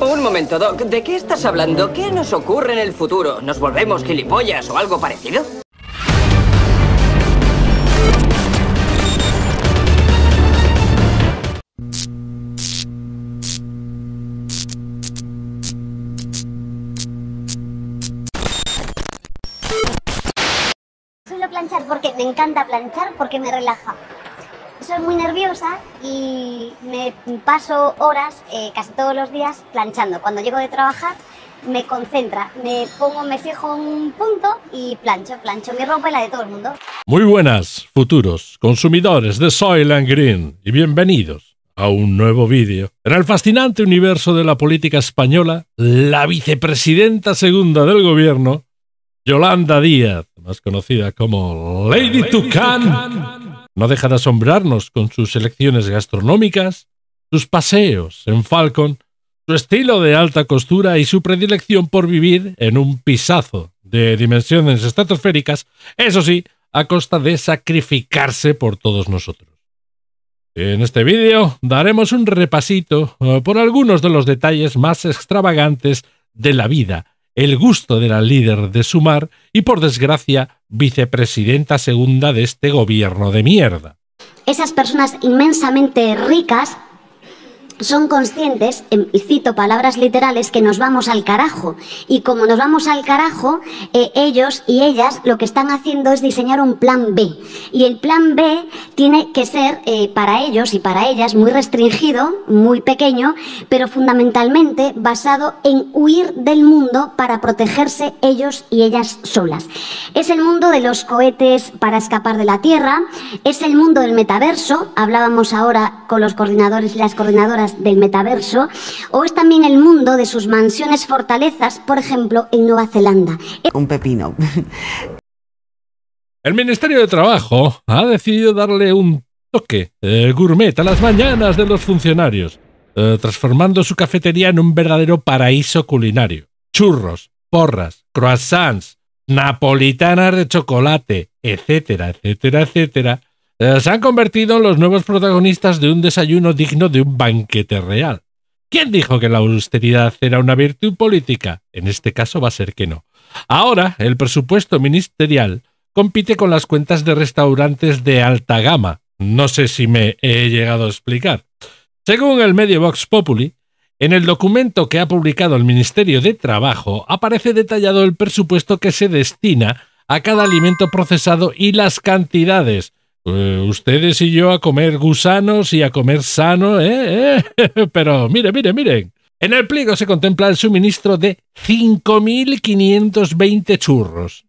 Un momento, Doc. ¿De qué estás hablando? ¿Qué nos ocurre en el futuro? ¿Nos volvemos gilipollas o algo parecido? Suelo planchar porque me encanta planchar porque me relaja soy muy nerviosa y me paso horas eh, casi todos los días planchando. Cuando llego de trabajar me concentra, me pongo, me fijo un punto y plancho, plancho mi ropa y la de todo el mundo. Muy buenas, futuros consumidores de Soil and Green y bienvenidos a un nuevo vídeo. En el fascinante universo de la política española, la vicepresidenta segunda del gobierno, Yolanda Díaz, más conocida como Lady, Lady Tucán no deja de asombrarnos con sus selecciones gastronómicas, sus paseos en Falcon, su estilo de alta costura y su predilección por vivir en un pisazo de dimensiones estratosféricas, eso sí, a costa de sacrificarse por todos nosotros. En este vídeo daremos un repasito eh, por algunos de los detalles más extravagantes de la vida el gusto de la líder de Sumar y, por desgracia, vicepresidenta segunda de este gobierno de mierda. Esas personas inmensamente ricas son conscientes, em, cito palabras literales, que nos vamos al carajo. Y como nos vamos al carajo, eh, ellos y ellas lo que están haciendo es diseñar un plan B. Y el plan B tiene que ser eh, para ellos y para ellas muy restringido, muy pequeño, pero fundamentalmente basado en huir del mundo para protegerse ellos y ellas solas. Es el mundo de los cohetes para escapar de la Tierra, es el mundo del metaverso, hablábamos ahora con los coordinadores y las coordinadoras del metaverso, o es también el mundo de sus mansiones fortalezas, por ejemplo, en Nueva Zelanda. Un pepino. El Ministerio de Trabajo ha decidido darle un toque eh, gourmet a las mañanas de los funcionarios, eh, transformando su cafetería en un verdadero paraíso culinario. Churros, porras, croissants, napolitanas de chocolate, etcétera, etcétera, etcétera, eh, se han convertido en los nuevos protagonistas de un desayuno digno de un banquete real. ¿Quién dijo que la austeridad era una virtud política? En este caso va a ser que no. Ahora, el presupuesto ministerial compite con las cuentas de restaurantes de alta gama. No sé si me he llegado a explicar. Según el medio Vox Populi, en el documento que ha publicado el Ministerio de Trabajo aparece detallado el presupuesto que se destina a cada alimento procesado y las cantidades, eh, ustedes y yo a comer gusanos y a comer sano, ¿eh? ¿Eh? Pero mire, mire, miren. En el pliego se contempla el suministro de 5.520 churros,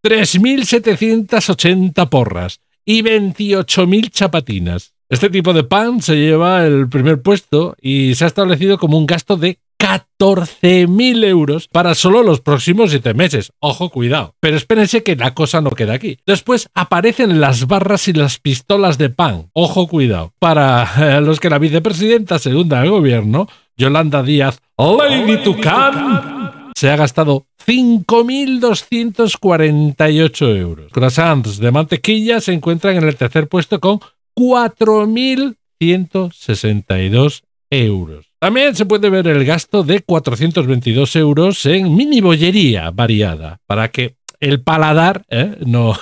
3.780 porras y 28.000 chapatinas. Este tipo de pan se lleva el primer puesto y se ha establecido como un gasto de 14.000 euros para solo los próximos 7 meses. Ojo, cuidado. Pero espérense que la cosa no queda aquí. Después aparecen las barras y las pistolas de pan. Ojo, cuidado. Para eh, los que la vicepresidenta segunda del gobierno, Yolanda Díaz, Lady Tucán, se ha gastado 5.248 euros. Croissants de mantequilla se encuentran en el tercer puesto con 4.162 euros. También se puede ver el gasto de 422 euros en mini bollería variada, para que el paladar ¿eh? no,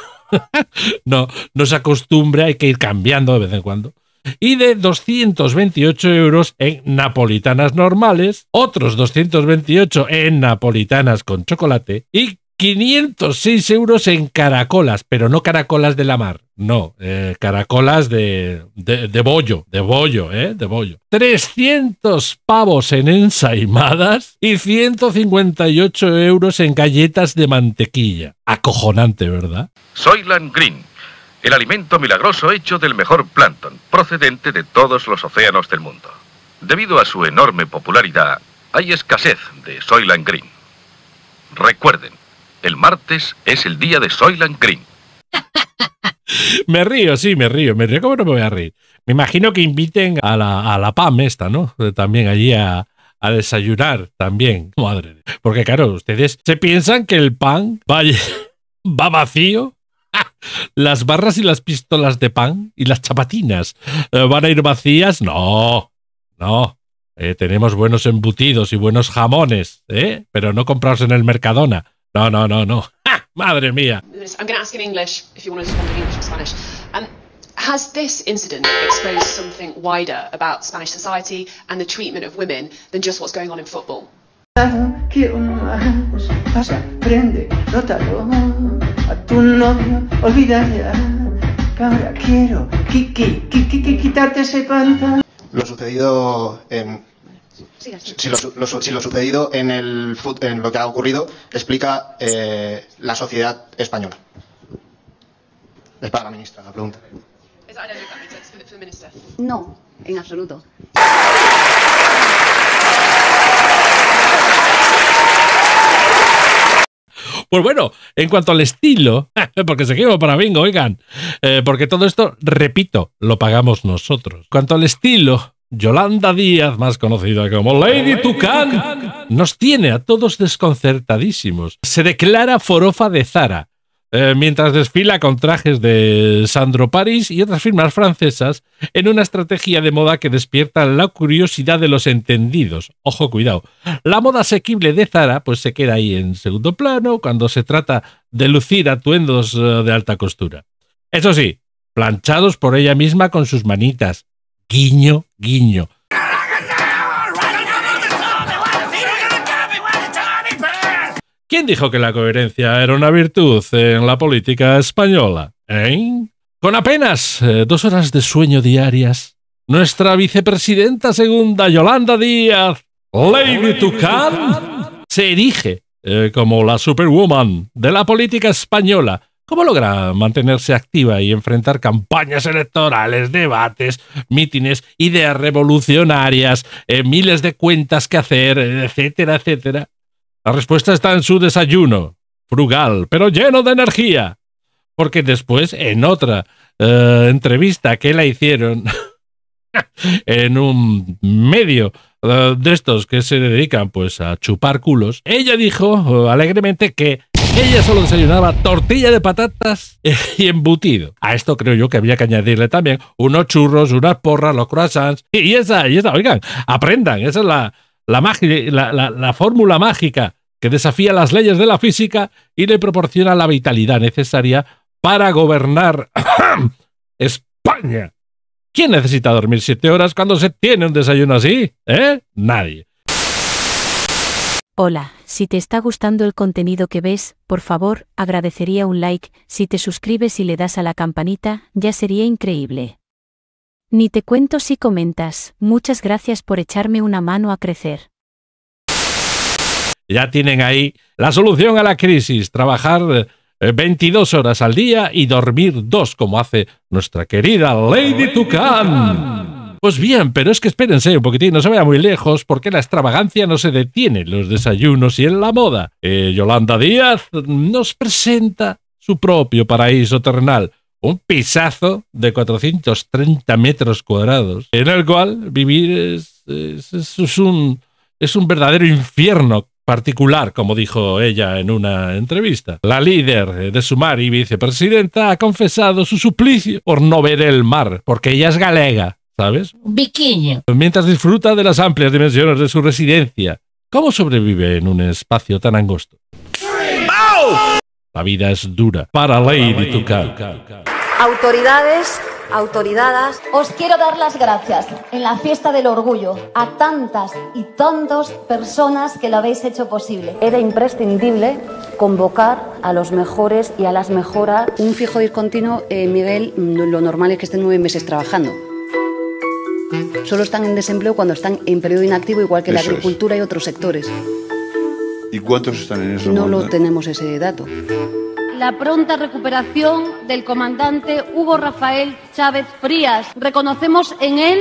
no, se acostumbre, hay que ir cambiando de vez en cuando y de 228 euros en napolitanas normales, otros 228 en napolitanas con chocolate y 506 euros en caracolas, pero no caracolas de la mar, no, eh, caracolas de, de, bollo, de bollo, ¿eh? De bollo. 300 pavos en ensaimadas y 158 euros en galletas de mantequilla. Acojonante, ¿verdad? Soyland Green, el alimento milagroso hecho del mejor plancton, procedente de todos los océanos del mundo. Debido a su enorme popularidad, hay escasez de Soyland Green. Recuerden, el martes es el día de Soylent Green. me río, sí, me río, me río. ¿Cómo no me voy a reír? Me imagino que inviten a la, a PAM esta, ¿no? Eh, también allí a, desayunar también. Madre. Porque claro, ustedes se piensan que el pan va, va vacío. Las barras y las pistolas de pan y las chapatinas eh, van a ir vacías. No, no. Eh, tenemos buenos embutidos y buenos jamones, ¿eh? pero no comprados en el Mercadona. No, no, no, no. Ha! Madre mía. I'm going to ask in English if you want to respond in English or Spanish. Um, has this incident exposed something wider about Spanish society and the treatment of women than just what's going on in football? Lo sucedido en si, lo, sucedido en, el, lo que ha ocurrido explica eh, la sociedad española. Es para la ministra la pregunta. No, en absoluto. Pues bueno, en cuanto al estilo, porque se seguimos para bingo, oigan, eh, porque todo esto, repito, lo pagamos nosotros. En cuanto al estilo, Yolanda Díaz, más conocida como Lady Tucán, nos tiene a todos desconcertadísimos. Se declara forofa de Zara, eh, mientras desfila con trajes de Sandro París y otras firmas francesas en una estrategia de moda que despierta la curiosidad de los entendidos. Ojo, cuidado. La moda asequible de Zara pues se queda ahí en segundo plano cuando se trata de lucir atuendos eh, de alta costura. Eso sí, planchados por ella misma con sus manitas Guiño, guiño. ¿Quién dijo que la coherencia era una virtud en la política española? ¿Eh? Con apenas eh, dos horas de sueño diarias, nuestra vicepresidenta segunda, Yolanda Díaz, Lady Tucán, se erige eh, como la superwoman de la política española ¿Cómo logra mantenerse activa y enfrentar campañas electorales, debates, mítines, ideas revolucionarias, eh, miles de cuentas que hacer, etcétera, etcétera? La respuesta está en su desayuno, frugal, pero lleno de energía. Porque después, en otra eh, entrevista que la hicieron en un medio eh, de estos que se dedican pues a chupar culos, ella dijo alegremente que ella solo desayunaba tortilla de patatas y embutido. A esto creo yo que había que añadirle también unos churros, unas porras, los croissants. Y esa, y esa, oigan, aprendan. Esa es la, la, la, fórmula mágica que desafía las leyes de la física y le proporciona la vitalidad necesaria para gobernar España. ¿Quién necesita dormir siete horas cuando se tiene un desayuno así? ¿Eh? Nadie. Hola, si te está gustando el contenido que ves, por favor, agradecería un like, si te suscribes y le das a la campanita, ya sería increíble. Ni te cuento si comentas, muchas gracias por echarme una mano a crecer. Ya tienen ahí la solución a la crisis, trabajar 22 eh, horas al día y dormir dos como hace nuestra querida Lady Tucán. Pues bien, pero es que espérense un poquitín, no se vaya muy lejos, porque la extravagancia no se detiene en los desayunos y en la moda. Eh, Yolanda Díaz nos presenta su propio paraíso terrenal, un pisazo de 430 metros cuadrados, en el cual vivir es, un, es un verdadero infierno particular, como dijo ella en una entrevista. La líder de mar y vicepresidenta ha confesado su suplicio por no ver el mar, porque ella es galega ¿sabes? Un Mientras disfruta de las amplias dimensiones de su residencia, ¿cómo sobrevive en un espacio tan angosto? La vida es dura para Lady Tucal. Autoridades, autoridades, os quiero dar las gracias en la fiesta del orgullo a tantas y tantas personas que lo habéis hecho posible. Era imprescindible convocar a los mejores y a las mejoras. Un fijo discontinuo, eh, Miguel, lo normal es que estén nueve meses trabajando. Solo están en desempleo cuando están en periodo inactivo, igual que la agricultura y otros sectores. ¿Y cuántos están en eso? No lo tenemos ese dato. La pronta recuperación del comandante Hugo Rafael Chávez Frías. Reconocemos en él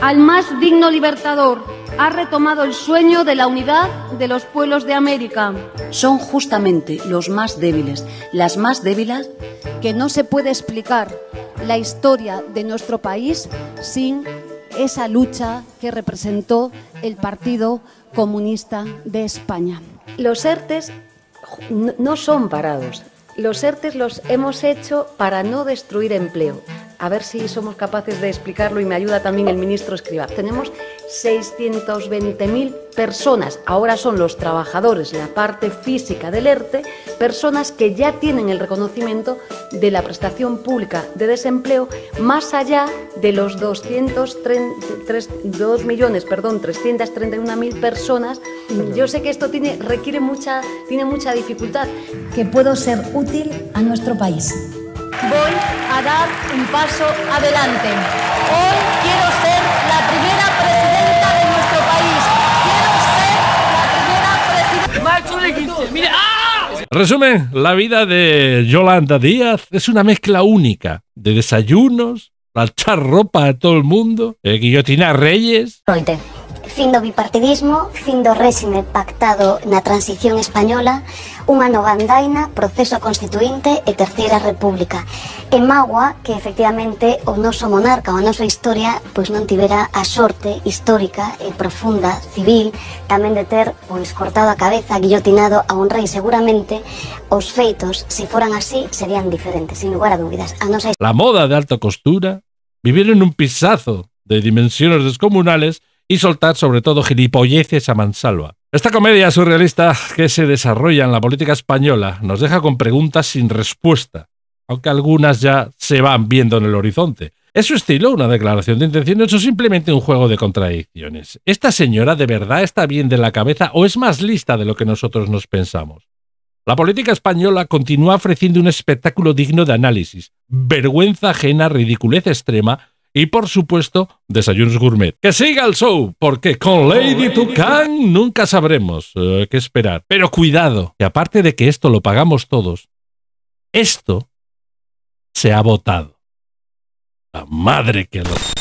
al más digno libertador. Ha retomado el sueño de la unidad de los pueblos de América. Son justamente los más débiles, las más débiles, que no se puede explicar la historia de nuestro país sin esa lucha que representó el Partido Comunista de España. Los ERTES no son parados. Los ERTES los hemos hecho para no destruir empleo. A ver si somos capaces de explicarlo y me ayuda también el ministro Escribá. Tenemos 620.000 personas, ahora son los trabajadores, la parte física del ERTE, personas que ya tienen el reconocimiento de la prestación pública de desempleo, más allá de los 331.000 personas. Yo sé que esto tiene, requiere mucha, tiene mucha dificultad. Que puedo ser útil a nuestro país. Voy a dar un paso adelante. Hoy quiero ser Resumen, la vida de Yolanda Díaz es una mezcla única de desayunos, planchar ropa a todo el mundo, de eh, guillotinar reyes. fin do bipartidismo, fin do réxime pactado na transición española, unha nova andaina, proceso constituinte e terceira república. E mágoa que efectivamente o noso monarca, a nosa historia, pois non tivera a sorte histórica e profunda, civil, tamén de ter pois cortado a cabeza, guillotinado a un rei. Seguramente os feitos, se foran así, serían diferentes, sin lugar a dúbidas. A nosa... La moda de alta costura, vivir en un pisazo de dimensiones descomunales y soltar sobre todo gilipolleces a mansalva. Esta comedia surrealista que se desarrolla en la política española nos deja con preguntas sin respuesta, aunque algunas ya se van viendo en el horizonte. ¿Es su estilo una declaración de intenciones o simplemente un juego de contradicciones? ¿Esta señora de verdad está bien de la cabeza o es más lista de lo que nosotros nos pensamos? La política española continúa ofreciendo un espectáculo digno de análisis, vergüenza ajena, ridiculez extrema y por supuesto Desayunos Gourmet. Que siga el show, porque con Lady Tucán nunca sabremos eh, qué esperar. Pero cuidado, que aparte de que esto lo pagamos todos, esto se ha votado. La madre que lo...